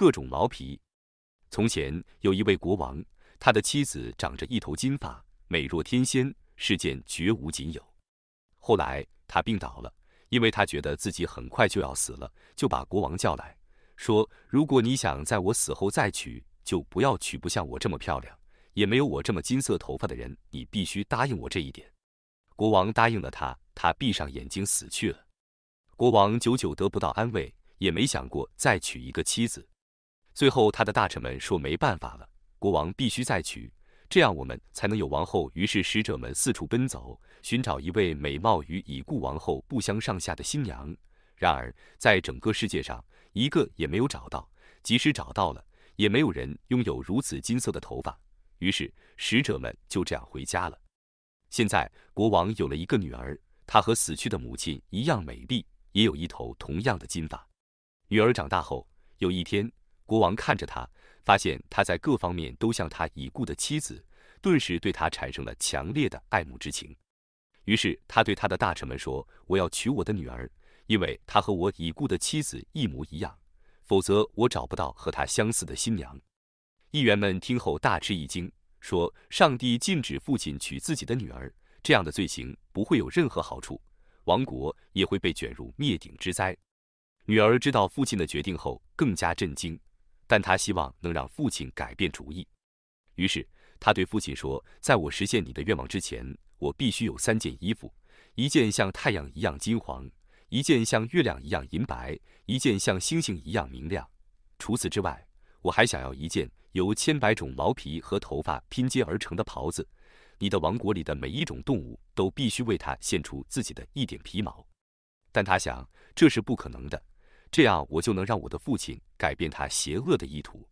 各种毛皮。从前有一位国王，他的妻子长着一头金发，美若天仙，世间绝无仅有。后来他病倒了，因为他觉得自己很快就要死了，就把国王叫来说：“如果你想在我死后再娶，就不要娶不像我这么漂亮，也没有我这么金色头发的人。你必须答应我这一点。”国王答应了他，他闭上眼睛死去了。国王久久得不到安慰，也没想过再娶一个妻子。最后，他的大臣们说没办法了，国王必须再娶，这样我们才能有王后。于是，使者们四处奔走，寻找一位美貌与已故王后不相上下的新娘。然而，在整个世界上，一个也没有找到。即使找到了，也没有人拥有如此金色的头发。于是，使者们就这样回家了。现在，国王有了一个女儿，她和死去的母亲一样美丽，也有一头同样的金发。女儿长大后，有一天。国王看着他，发现他在各方面都像他已故的妻子，顿时对他产生了强烈的爱慕之情。于是他对他的大臣们说：“我要娶我的女儿，因为她和我已故的妻子一模一样，否则我找不到和她相似的新娘。”议员们听后大吃一惊，说：“上帝禁止父亲娶自己的女儿，这样的罪行不会有任何好处，王国也会被卷入灭顶之灾。”女儿知道父亲的决定后，更加震惊。但他希望能让父亲改变主意，于是他对父亲说：“在我实现你的愿望之前，我必须有三件衣服，一件像太阳一样金黄，一件像月亮一样银白，一件像星星一样明亮。除此之外，我还想要一件由千百种毛皮和头发拼接而成的袍子，你的王国里的每一种动物都必须为它献出自己的一点皮毛。”但他想，这是不可能的。这样，我就能让我的父亲改变他邪恶的意图。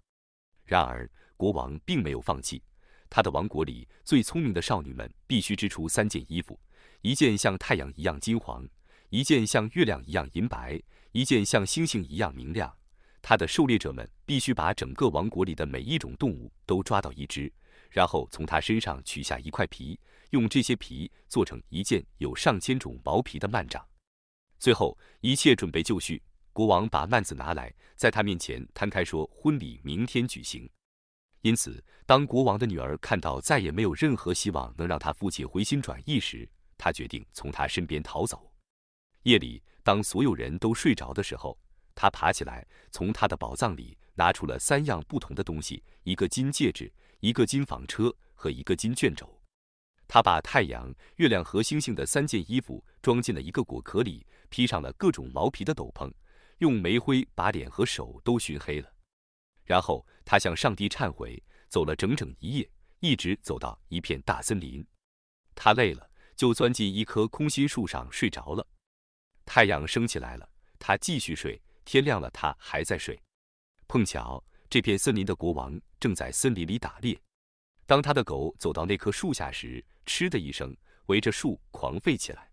然而，国王并没有放弃。他的王国里最聪明的少女们必须织出三件衣服：一件像太阳一样金黄，一件像月亮一样银白，一件像星星一样明亮。他的狩猎者们必须把整个王国里的每一种动物都抓到一只，然后从它身上取下一块皮，用这些皮做成一件有上千种毛皮的幔帐。最后，一切准备就绪。国王把幔子拿来，在他面前摊开，说：“婚礼明天举行。”因此，当国王的女儿看到再也没有任何希望能让她父亲回心转意时，她决定从他身边逃走。夜里，当所有人都睡着的时候，她爬起来，从他的宝藏里拿出了三样不同的东西：一个金戒指、一个金纺车和一个金卷轴。她把太阳、月亮和星星的三件衣服装进了一个果壳里，披上了各种毛皮的斗篷。用煤灰把脸和手都熏黑了，然后他向上帝忏悔，走了整整一夜，一直走到一片大森林。他累了，就钻进一棵空心树上睡着了。太阳升起来了，他继续睡。天亮了，他还在睡。碰巧这片森林的国王正在森林里打猎，当他的狗走到那棵树下时，嗤的一声，围着树狂吠起来。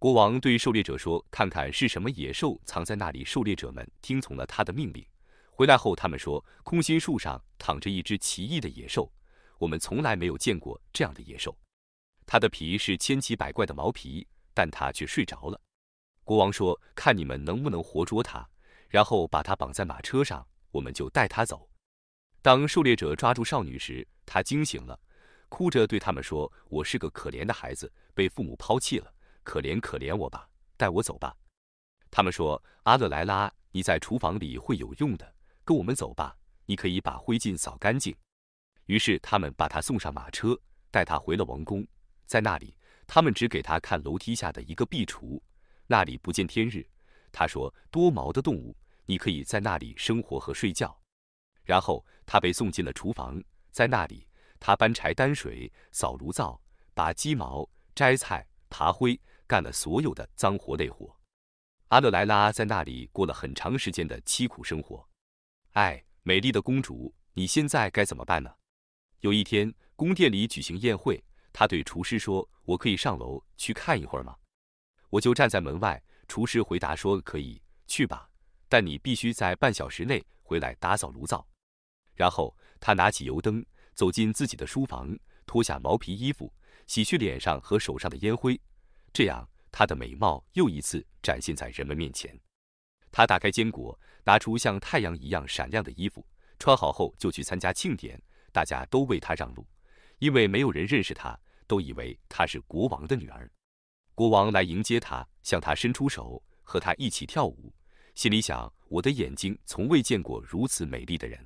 国王对狩猎者说：“看看是什么野兽藏在那里。”狩猎者们听从了他的命令，回来后他们说：“空心树上躺着一只奇异的野兽，我们从来没有见过这样的野兽。它的皮是千奇百怪的毛皮，但它却睡着了。”国王说：“看你们能不能活捉它，然后把它绑在马车上，我们就带它走。”当狩猎者抓住少女时，她惊醒了，哭着对他们说：“我是个可怜的孩子，被父母抛弃了。”可怜可怜我吧，带我走吧。他们说：“阿勒莱拉，你在厨房里会有用的，跟我们走吧。你可以把灰烬扫干净。”于是他们把他送上马车，带他回了王宫。在那里，他们只给他看楼梯下的一个壁橱，那里不见天日。他说：“多毛的动物，你可以在那里生活和睡觉。”然后他被送进了厨房，在那里他搬柴担水、扫炉灶、拔鸡毛、摘菜、爬灰。干了所有的脏活累活，阿勒莱拉在那里过了很长时间的凄苦生活。哎，美丽的公主，你现在该怎么办呢？有一天，宫殿里举行宴会，她对厨师说：“我可以上楼去看一会儿吗？”我就站在门外，厨师回答说：“可以去吧，但你必须在半小时内回来打扫炉灶。”然后，他拿起油灯，走进自己的书房，脱下毛皮衣服，洗去脸上和手上的烟灰。这样，她的美貌又一次展现在人们面前。她打开坚果，拿出像太阳一样闪亮的衣服，穿好后就去参加庆典。大家都为她让路，因为没有人认识她，都以为她是国王的女儿。国王来迎接她，向她伸出手，和她一起跳舞。心里想：我的眼睛从未见过如此美丽的人。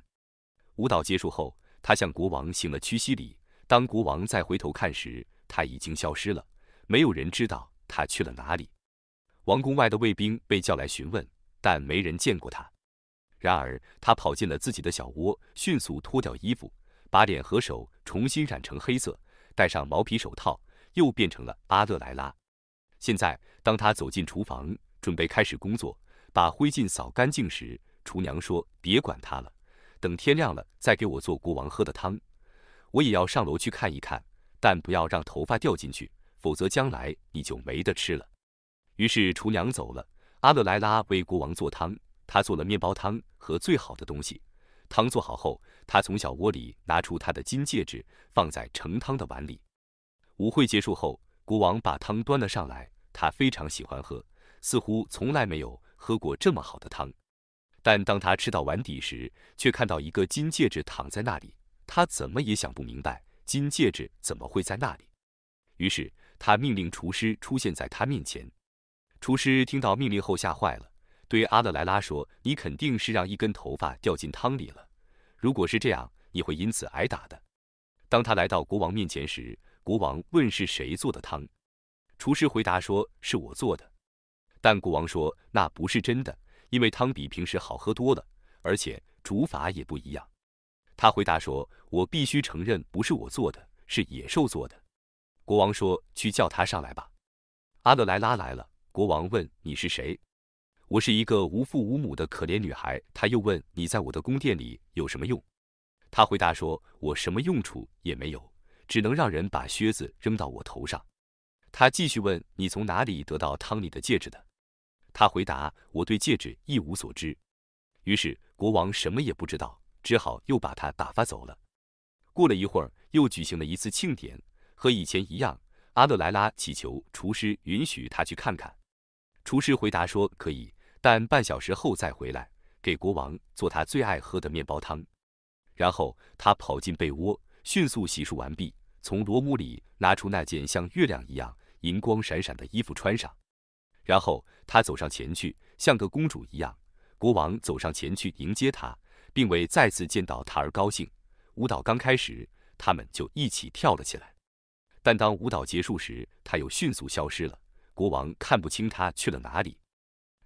舞蹈结束后，她向国王行了屈膝礼。当国王再回头看时，她已经消失了。没有人知道他去了哪里。王宫外的卫兵被叫来询问，但没人见过他。然而，他跑进了自己的小窝，迅速脱掉衣服，把脸和手重新染成黑色，戴上毛皮手套，又变成了阿勒莱拉。现在，当他走进厨房，准备开始工作，把灰烬扫干净时，厨娘说：“别管他了，等天亮了再给我做国王喝的汤。我也要上楼去看一看，但不要让头发掉进去。”否则将来你就没得吃了。于是厨娘走了。阿勒莱拉为国王做汤，他做了面包汤和最好的东西。汤做好后，他从小窝里拿出他的金戒指，放在盛汤的碗里。舞会结束后，国王把汤端了上来，他非常喜欢喝，似乎从来没有喝过这么好的汤。但当他吃到碗底时，却看到一个金戒指躺在那里。他怎么也想不明白，金戒指怎么会在那里。于是。他命令厨师出现在他面前。厨师听到命令后吓坏了，对阿勒莱拉说：“你肯定是让一根头发掉进汤里了。如果是这样，你会因此挨打的。”当他来到国王面前时，国王问：“是谁做的汤？”厨师回答说：“是我做的。”但国王说：“那不是真的，因为汤比平时好喝多了，而且煮法也不一样。”他回答说：“我必须承认，不是我做的，是野兽做的。”国王说：“去叫他上来吧。”阿勒莱拉来了。国王问：“你是谁？”“我是一个无父无母的可怜女孩。”他又问：“你在我的宫殿里有什么用？”他回答说：“我什么用处也没有，只能让人把靴子扔到我头上。”他继续问：“你从哪里得到汤里的戒指的？”他回答：“我对戒指一无所知。”于是国王什么也不知道，只好又把他打发走了。过了一会儿，又举行了一次庆典。和以前一样，阿勒莱拉祈求厨师允许他去看看。厨师回答说可以，但半小时后再回来，给国王做他最爱喝的面包汤。然后他跑进被窝，迅速洗漱完毕，从罗屋里拿出那件像月亮一样银光闪闪的衣服穿上。然后他走上前去，像个公主一样。国王走上前去迎接他，并为再次见到他而高兴。舞蹈刚开始，他们就一起跳了起来。但当舞蹈结束时，他又迅速消失了。国王看不清他去了哪里。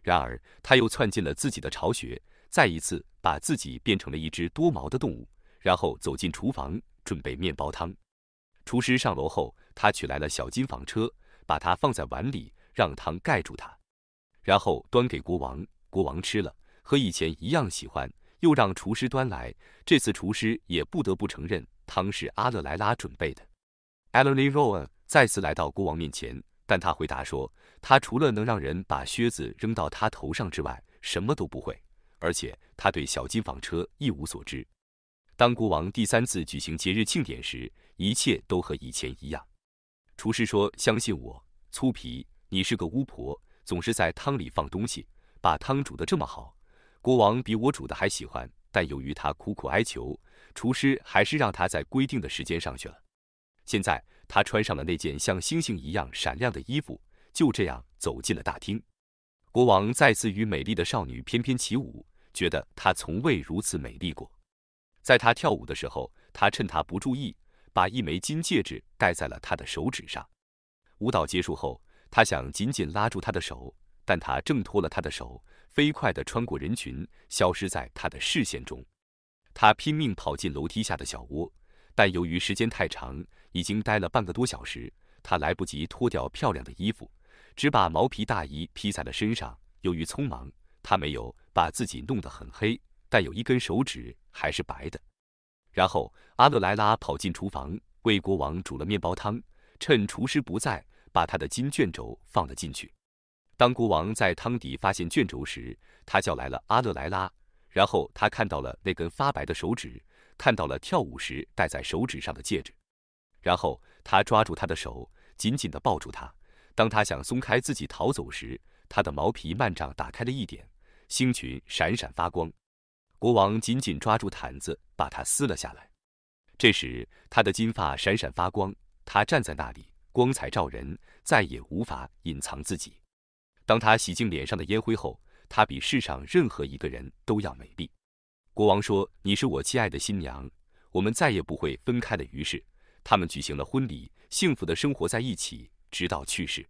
然而，他又窜进了自己的巢穴，再一次把自己变成了一只多毛的动物，然后走进厨房准备面包汤。厨师上楼后，他取来了小金纺车，把它放在碗里，让汤盖住它，然后端给国王。国王吃了，和以前一样喜欢，又让厨师端来。这次，厨师也不得不承认，汤是阿勒莱拉准备的。e l l e n Rowan 再次来到国王面前，但他回答说：“他除了能让人把靴子扔到他头上之外，什么都不会，而且他对小金纺车一无所知。”当国王第三次举行节日庆典时，一切都和以前一样。厨师说：“相信我，粗皮，你是个巫婆，总是在汤里放东西，把汤煮得这么好，国王比我煮的还喜欢。”但由于他苦苦哀求，厨师还是让他在规定的时间上去了。现在，他穿上了那件像星星一样闪亮的衣服，就这样走进了大厅。国王再次与美丽的少女翩翩起舞，觉得她从未如此美丽过。在她跳舞的时候，他趁她不注意，把一枚金戒指戴在了她的手指上。舞蹈结束后，他想紧紧拉住她的手，但她挣脱了他的手，飞快地穿过人群，消失在他的视线中。他拼命跑进楼梯下的小窝，但由于时间太长，已经待了半个多小时，他来不及脱掉漂亮的衣服，只把毛皮大衣披在了身上。由于匆忙，他没有把自己弄得很黑，但有一根手指还是白的。然后，阿勒莱拉跑进厨房，为国王煮了面包汤，趁厨师不在，把他的金卷轴放了进去。当国王在汤底发现卷轴时，他叫来了阿勒莱拉，然后他看到了那根发白的手指，看到了跳舞时戴在手指上的戒指。然后他抓住她的手，紧紧地抱住她。当他想松开自己逃走时，他的毛皮幔帐打开了一点，星群闪闪发光。国王紧紧抓住毯子，把它撕了下来。这时，他的金发闪闪发光，他站在那里，光彩照人，再也无法隐藏自己。当他洗净脸上的烟灰后，他比世上任何一个人都要美丽。国王说：“你是我亲爱的新娘，我们再也不会分开的。”于是。他们举行了婚礼，幸福的生活在一起，直到去世。